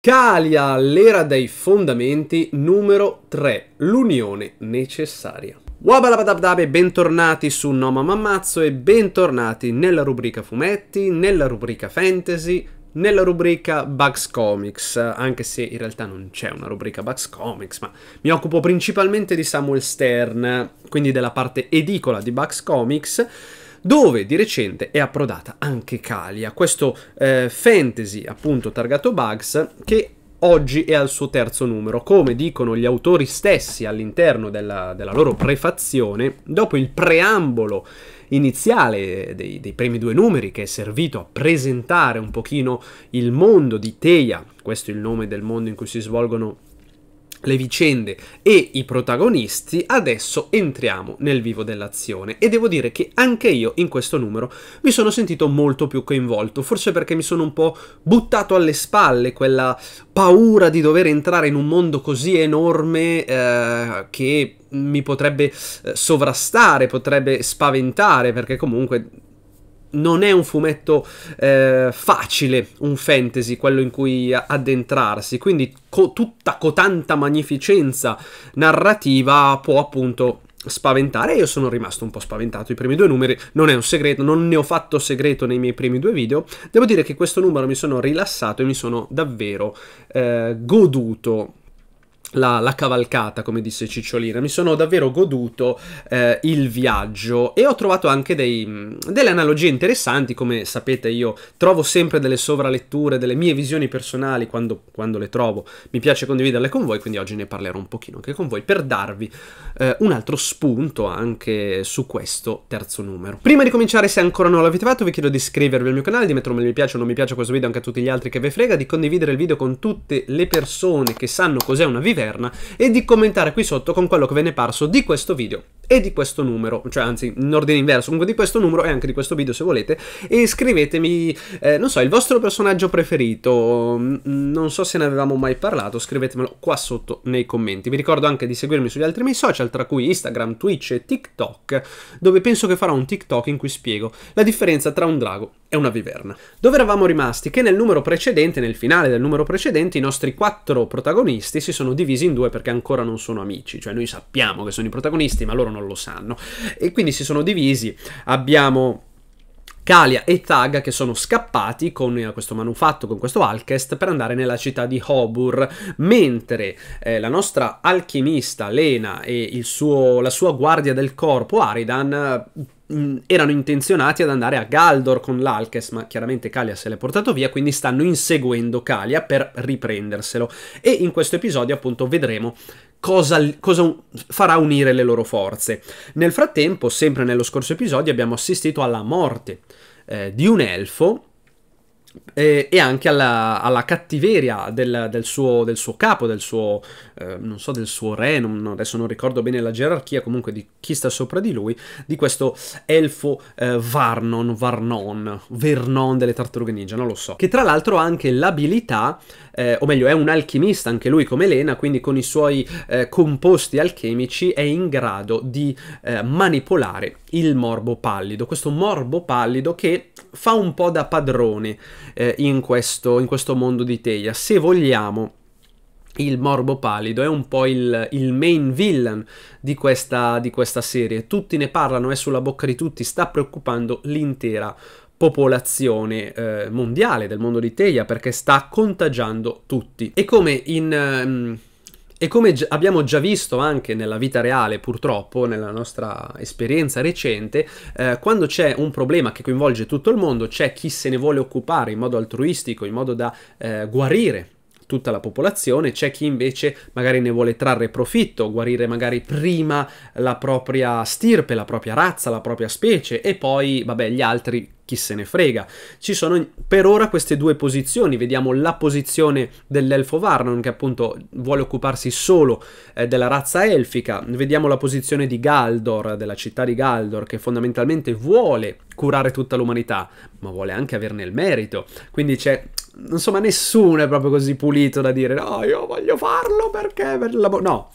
Calia l'era dei fondamenti numero 3, l'unione necessaria. Wabalabadabdabe, bentornati su No Mammazzo e bentornati nella rubrica fumetti, nella rubrica fantasy, nella rubrica Bugs Comics, anche se in realtà non c'è una rubrica Bugs Comics, ma mi occupo principalmente di Samuel Stern, quindi della parte edicola di Bugs Comics dove di recente è approdata anche Kalia, questo eh, fantasy appunto targato Bugs che oggi è al suo terzo numero. Come dicono gli autori stessi all'interno della, della loro prefazione, dopo il preambolo iniziale dei, dei, primi due numeri che è servito a presentare un pochino il mondo di Teia, questo è il nome del mondo in cui si svolgono le vicende e i protagonisti, adesso entriamo nel vivo dell'azione e devo dire che anche io in questo numero mi sono sentito molto più coinvolto, forse perché mi sono un po' buttato alle spalle quella paura di dover entrare in un mondo così enorme eh, che mi potrebbe eh, sovrastare, potrebbe spaventare, perché comunque non è un fumetto eh, facile, un fantasy, quello in cui addentrarsi, quindi co- tutta cotanta magnificenza narrativa può appunto spaventare io sono rimasto un po' spaventato i primi due numeri non è un segreto non ne ho fatto segreto nei miei primi due video devo dire che questo numero mi sono rilassato e mi sono davvero eh, goduto la, la, cavalcata, come disse Cicciolina, mi sono davvero goduto eh, il viaggio e ho trovato anche dei, mm, delle analogie interessanti, come sapete io trovo sempre delle sovraletture, delle mie visioni personali quando, quando, le trovo, mi piace condividerle con voi, quindi oggi ne parlerò un pochino anche con voi per darvi eh, un altro spunto anche su questo terzo numero. Prima di cominciare, se ancora non l'avete fatto, vi chiedo di iscrivervi al mio canale, di mettere un mi piace o non mi piace a questo video, anche a tutti gli altri che ve frega, di condividere il video con tutte le persone che sanno cos'è una vivenda Chiverna e di commentare qui sotto con quello che ve ne è parso di questo video e di questo numero, cioè anzi in ordine inverso, comunque di questo numero e anche di questo video se volete e scrivetemi, eh, non so, il vostro personaggio preferito, mm, non so se ne avevamo mai parlato, scrivetemelo qua sotto nei commenti. Vi ricordo anche di seguirmi sugli altri miei social, tra cui Instagram, Twitch e TikTok, dove penso che farò un TikTok in cui spiego la differenza tra un drago è una viverna. Dove eravamo rimasti? Che nel numero precedente, nel finale del numero precedente, i nostri quattro protagonisti si sono divisi in due perché ancora non sono amici, cioè noi sappiamo che sono i protagonisti ma loro non lo sanno. E quindi si sono divisi, abbiamo... Kalia e Tag che sono scappati con eh, questo manufatto, con questo Alchest per andare nella città di Hobur, mentre eh, la nostra alchimista Lena e suo, la sua guardia del corpo Aridan mh, mm, erano intenzionati ad andare a Galdor con l'Alkes, ma chiaramente Kalia se l'è portato via, quindi stanno inseguendo Kalia per riprenderselo. E in questo episodio appunto vedremo cosa, cosa farà unire le loro forze. Nel frattempo, sempre nello scorso episodio, abbiamo assistito alla morte eh, di un elfo e, eh, e anche alla, alla cattiveria del, del, suo, del, suo, capo, del suo, eh, non so, del suo re, non, adesso non ricordo bene la gerarchia, comunque di chi sta sopra di lui, di questo elfo eh, Varnon, Varnon, Vernon delle tartarughe ninja, non lo so, che tra l'altro ha anche l'abilità, eh, o meglio è un alchimista anche lui come Elena, quindi con i suoi eh, composti alchemici è in grado di eh, manipolare il morbo pallido, questo morbo pallido che fa un po' da padrone eh, in, questo, in questo mondo di Teia. Se vogliamo, il morbo pallido è un po' il, il main villain di questa, di questa serie. Tutti ne parlano, è sulla bocca di tutti, sta preoccupando l'intera popolazione eh, mondiale del mondo di Teia perché sta contagiando tutti. E come in... Um, e come gi- abbiamo già visto anche nella vita reale, purtroppo, nella nostra esperienza recente, eh, quando c'è un problema che coinvolge tutto il mondo, c'è chi se ne vuole occupare in modo altruistico, in modo da eh, guarire tutta la popolazione, c'è chi invece magari ne vuole trarre profitto, guarire magari prima la propria stirpe, la propria razza, la propria specie e poi, vabbè, gli altri chi se ne frega. Ci sono per ora queste due posizioni, vediamo la posizione dell'elfo Varnon che appunto vuole occuparsi solo eh, della razza elfica, vediamo la posizione di Galdor, della città di Galdor che fondamentalmente vuole curare tutta l'umanità, ma vuole anche averne il merito, quindi c'è insomma nessuno è proprio così pulito da dire no io voglio farlo perché per la... no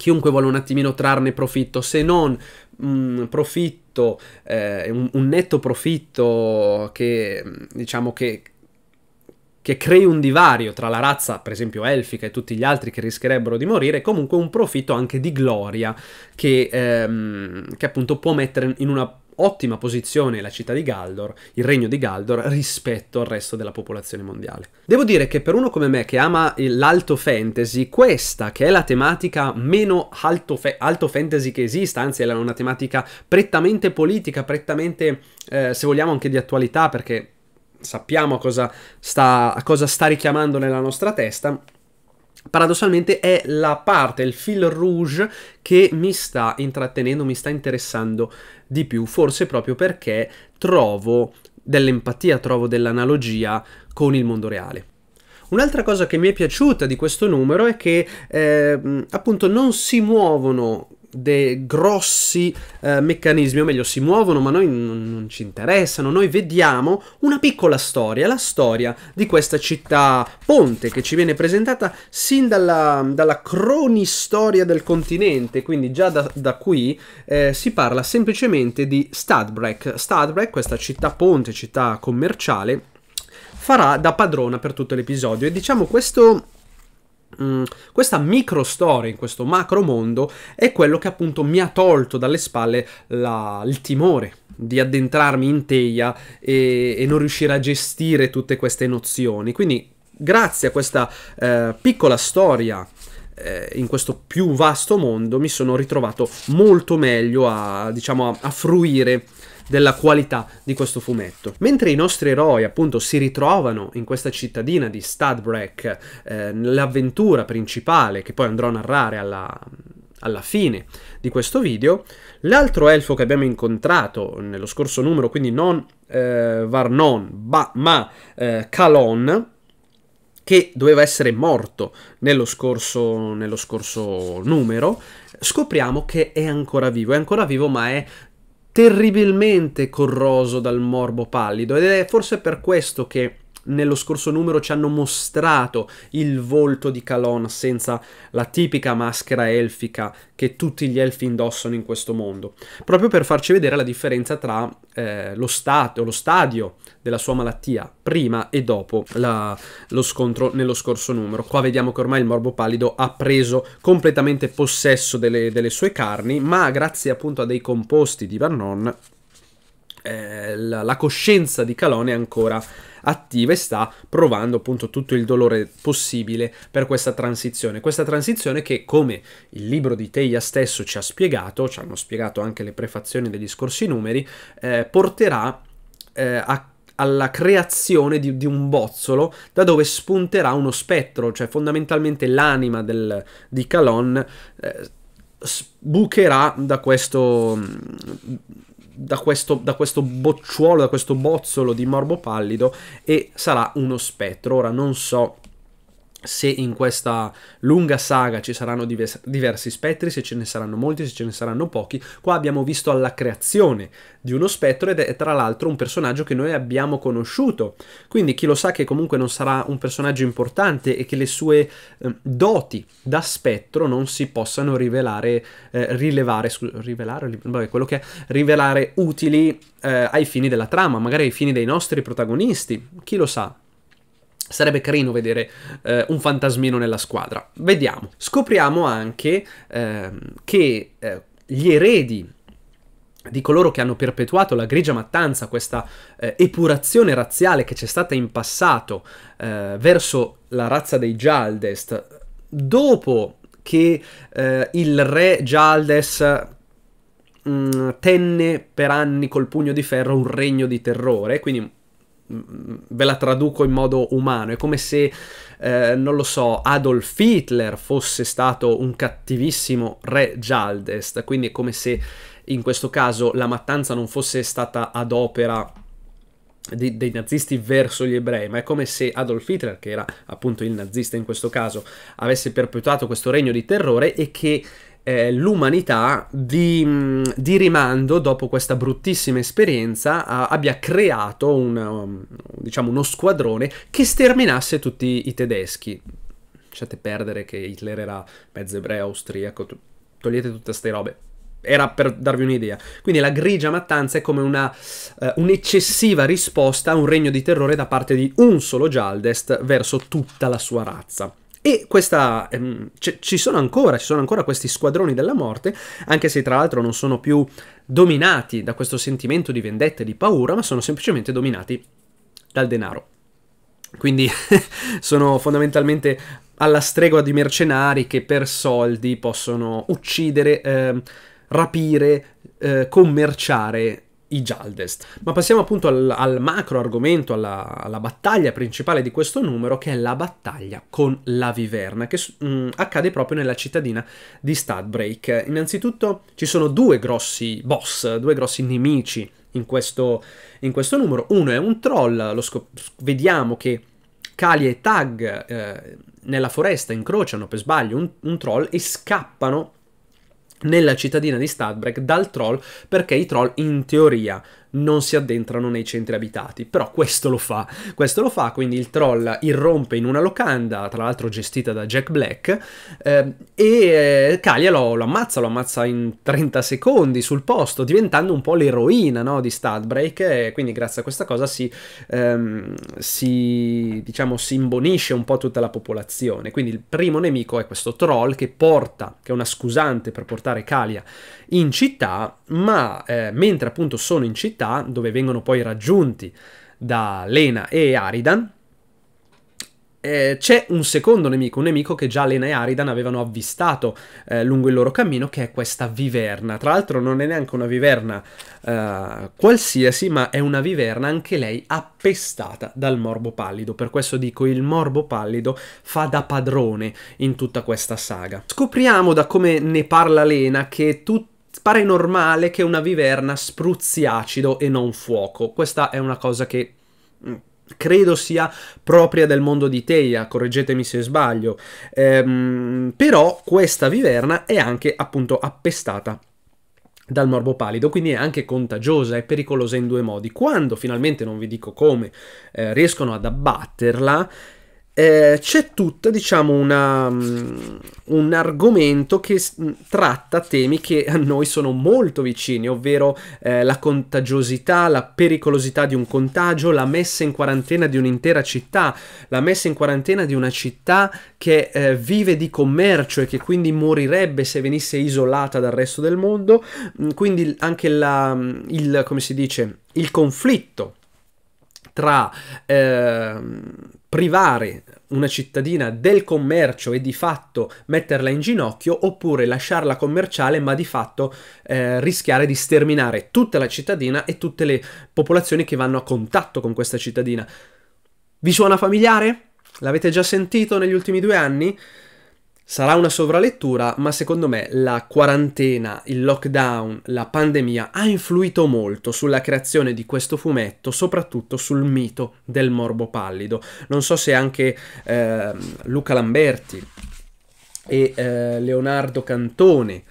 chiunque vuole un attimino trarne profitto, se non un mm, profitto, eh, un, un, netto profitto che mm, diciamo che, che crei un divario tra la razza, per esempio elfica, e tutti gli altri che rischierebbero di morire, comunque un profitto anche di gloria che, ehm, che appunto può mettere in una ottima posizione la città di Galdor, il regno di Galdor, rispetto al resto della popolazione mondiale. Devo dire che per uno come me che ama l'alto fantasy, questa che è la tematica meno alto, fa alto fantasy che esista, anzi è una tematica prettamente politica, prettamente, eh, se vogliamo, anche di attualità, perché sappiamo a cosa sta, a cosa sta richiamando nella nostra testa, paradossalmente è la parte, il fil rouge che mi sta intrattenendo, mi sta interessando di più, forse proprio perché trovo dell'empatia, trovo dell'analogia con il mondo reale. Un'altra cosa che mi è piaciuta di questo numero è che eh, appunto non si muovono dei grossi eh, meccanismi, o meglio si muovono, ma noi non, non, ci interessano, noi vediamo una piccola storia, la storia di questa città ponte che ci viene presentata sin dalla, dalla cronistoria del continente, quindi già da, da qui eh, si parla semplicemente di Stadbreck. Stadbreck, questa città ponte, città commerciale, farà da padrona per tutto l'episodio e diciamo questo Mm, questa micro storia in questo macro mondo è quello che appunto mi ha tolto dalle spalle la, il timore di addentrarmi in teia e, e non riuscire a gestire tutte queste nozioni. Quindi grazie a questa eh, piccola storia eh, in questo più vasto mondo mi sono ritrovato molto meglio a, diciamo, a, a fruire della qualità di questo fumetto. Mentre i nostri eroi appunto si ritrovano in questa cittadina di Stadbreck, eh, l'avventura principale che poi andrò a narrare alla, alla fine di questo video, l'altro elfo che abbiamo incontrato nello scorso numero, quindi non eh, Varnon, ma eh, Calon, che doveva essere morto nello scorso, nello scorso numero, scopriamo che è ancora vivo, è ancora vivo ma è terribilmente corroso dal morbo pallido ed è forse per questo che nello scorso numero ci hanno mostrato il volto di Calon senza la tipica maschera elfica che tutti gli elfi indossano in questo mondo, proprio per farci vedere la differenza tra eh, lo stato, lo stadio della sua malattia prima e dopo la, lo scontro nello scorso numero. Qua vediamo che ormai il morbo pallido ha preso completamente possesso delle, delle sue carni, ma grazie appunto a dei composti di Vernon eh, la, la, coscienza di Calone è ancora attiva e sta provando appunto tutto il dolore possibile per questa transizione. Questa transizione che, come il libro di Teia stesso ci ha spiegato, ci hanno spiegato anche le prefazioni degli scorsi numeri, eh, porterà eh, a alla creazione di, di, un bozzolo da dove spunterà uno spettro, cioè fondamentalmente l'anima del, di Calon eh, bucherà da questo da questo, da questo bocciuolo, da questo bozzolo di morbo pallido e sarà uno spettro. Ora non so se in questa lunga saga ci saranno diversi spettri, se ce ne saranno molti, se ce ne saranno pochi. Qua abbiamo visto alla creazione di uno spettro ed è tra l'altro un personaggio che noi abbiamo conosciuto. Quindi chi lo sa che comunque non sarà un personaggio importante e che le sue eh, doti da spettro non si possano rivelare, eh, rilevare, scu- rivelare, vabbè, quello che è, rivelare utili eh, ai fini della trama, magari ai fini dei nostri protagonisti. Chi lo sa? Sarebbe carino vedere eh, un fantasmino nella squadra. Vediamo. Scopriamo anche eh, che eh, gli eredi di coloro che hanno perpetuato la grigia mattanza, questa eh, epurazione razziale che c'è stata in passato eh, verso la razza dei Gialdest, dopo che eh, il re Gialdes mm, tenne per anni col pugno di ferro un regno di terrore, quindi Mm, ve la traduco in modo umano, è come se, eh, non lo so, Adolf Hitler fosse stato un cattivissimo re Gialdest, quindi è come se in questo caso la mattanza non fosse stata ad opera di, dei nazisti verso gli ebrei, ma è come se Adolf Hitler, che era appunto il nazista in questo caso, avesse perpetuato questo regno di terrore e che eh, l'umanità di, mm, di, rimando dopo questa bruttissima esperienza a, abbia creato un, um, diciamo uno squadrone che sterminasse tutti i tedeschi. Lasciate perdere che Hitler era mezzo ebreo, austriaco, togliete tutte queste robe era per darvi un'idea. Quindi la grigia mattanza è come una, eh, un'eccessiva risposta a un regno di terrore da parte di un solo Jaldest verso tutta la sua razza. E questa, ehm, c- ci, sono ancora, ci sono ancora questi squadroni della morte, anche se tra l'altro non sono più dominati da questo sentimento di vendetta e di paura, ma sono semplicemente dominati dal denaro. Quindi sono fondamentalmente alla stregua di mercenari che per soldi possono uccidere, eh, rapire, eh, commerciare i Jaldest. Ma passiamo appunto al, al macro argomento, alla, alla, battaglia principale di questo numero, che è la battaglia con la Viverna, che mh, mm, accade proprio nella cittadina di Stadbreak. Innanzitutto ci sono due grossi boss, due grossi nemici in questo, in questo numero. Uno è un troll, vediamo che Kali e Tag eh, nella foresta incrociano per sbaglio un, un troll e scappano nella cittadina di Stadbreak dal troll perché i troll in teoria non si addentrano nei centri abitati, però questo lo fa, questo lo fa, quindi il troll irrompe in una locanda, tra l'altro gestita da Jack Black, ehm, eh, e Kalia lo, lo, ammazza, lo ammazza in 30 secondi sul posto, diventando un po' l'eroina no, di Stadbreak, e quindi grazie a questa cosa si, ehm, si, diciamo, si imbonisce un po' tutta la popolazione, quindi il primo nemico è questo troll che porta, che è una scusante per portare Kalia in città, ma eh, mentre appunto sono in città, città dove vengono poi raggiunti da Lena e Aridan, eh, c'è un secondo nemico, un nemico che già Lena e Aridan avevano avvistato eh, lungo il loro cammino, che è questa viverna. Tra l'altro non è neanche una viverna eh, qualsiasi, ma è una viverna anche lei appestata dal morbo pallido. Per questo dico il morbo pallido fa da padrone in tutta questa saga. Scopriamo da come ne parla Lena che tutti pare normale che una viverna spruzzi acido e non fuoco. Questa è una cosa che mm, credo sia propria del mondo di Teia, correggetemi se sbaglio. Ehm, però questa viverna è anche appunto appestata dal morbo pallido, quindi è anche contagiosa e pericolosa in due modi. Quando finalmente, non vi dico come, eh, riescono ad abbatterla, eh, c'è tutta, diciamo, una, mm, un argomento che mm, tratta temi che a noi sono molto vicini, ovvero eh, la contagiosità, la pericolosità di un contagio, la messa in quarantena di un'intera città, la messa in quarantena di una città che eh, vive di commercio e che quindi morirebbe se venisse isolata dal resto del mondo, mm, quindi anche la, il, come si dice, il conflitto tra ehm, privare una cittadina del commercio e di fatto metterla in ginocchio oppure lasciarla commerciale ma di fatto eh, rischiare di sterminare tutta la cittadina e tutte le popolazioni che vanno a contatto con questa cittadina. Vi suona familiare? L'avete già sentito negli ultimi due anni? Sarà una sovralettura, ma secondo me la quarantena, il lockdown, la pandemia ha influito molto sulla creazione di questo fumetto, soprattutto sul mito del morbo pallido. Non so se anche eh, Luca Lamberti e eh, Leonardo Cantone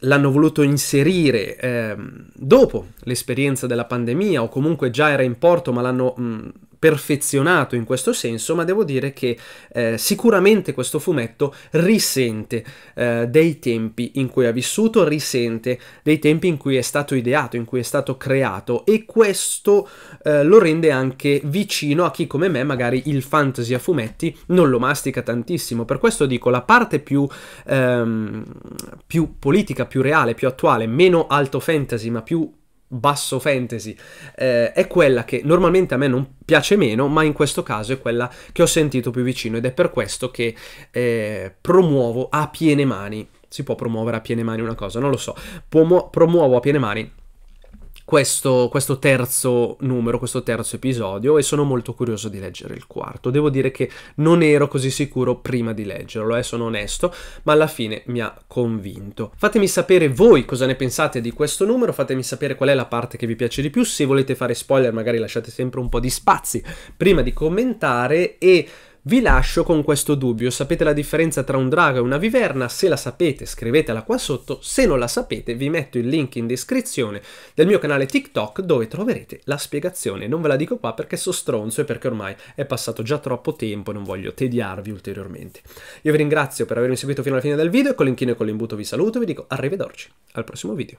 l'hanno voluto inserire eh, dopo l'esperienza della pandemia o comunque già era in porto ma l'hanno mh, perfezionato in questo senso, ma devo dire che eh, sicuramente questo fumetto risente eh, dei tempi in cui ha vissuto, risente dei tempi in cui è stato ideato, in cui è stato creato e questo eh, lo rende anche vicino a chi come me magari il fantasy a fumetti non lo mastica tantissimo. Per questo dico la parte più, ehm, più politica, più reale, più attuale, meno alto fantasy ma più basso fantasy eh, è quella che normalmente a me non piace meno ma in questo caso è quella che ho sentito più vicino ed è per questo che eh, promuovo a piene mani si può promuovere a piene mani una cosa non lo so promuovo a piene mani questo, questo, terzo numero, questo terzo episodio e sono molto curioso di leggere il quarto. Devo dire che non ero così sicuro prima di leggerlo, eh, sono onesto, ma alla fine mi ha convinto. Fatemi sapere voi cosa ne pensate di questo numero, fatemi sapere qual è la parte che vi piace di più, se volete fare spoiler magari lasciate sempre un po' di spazi prima di commentare e... Vi lascio con questo dubbio, sapete la differenza tra un drago e una viverna? Se la sapete scrivetela qua sotto, se non la sapete vi metto il link in descrizione del mio canale TikTok dove troverete la spiegazione. Non ve la dico qua perché sono stronzo e perché ormai è passato già troppo tempo e non voglio tediarvi ulteriormente. Io vi ringrazio per avermi seguito fino alla fine del video e con l'inchino e con l'imbuto vi saluto e vi dico arrivederci al prossimo video.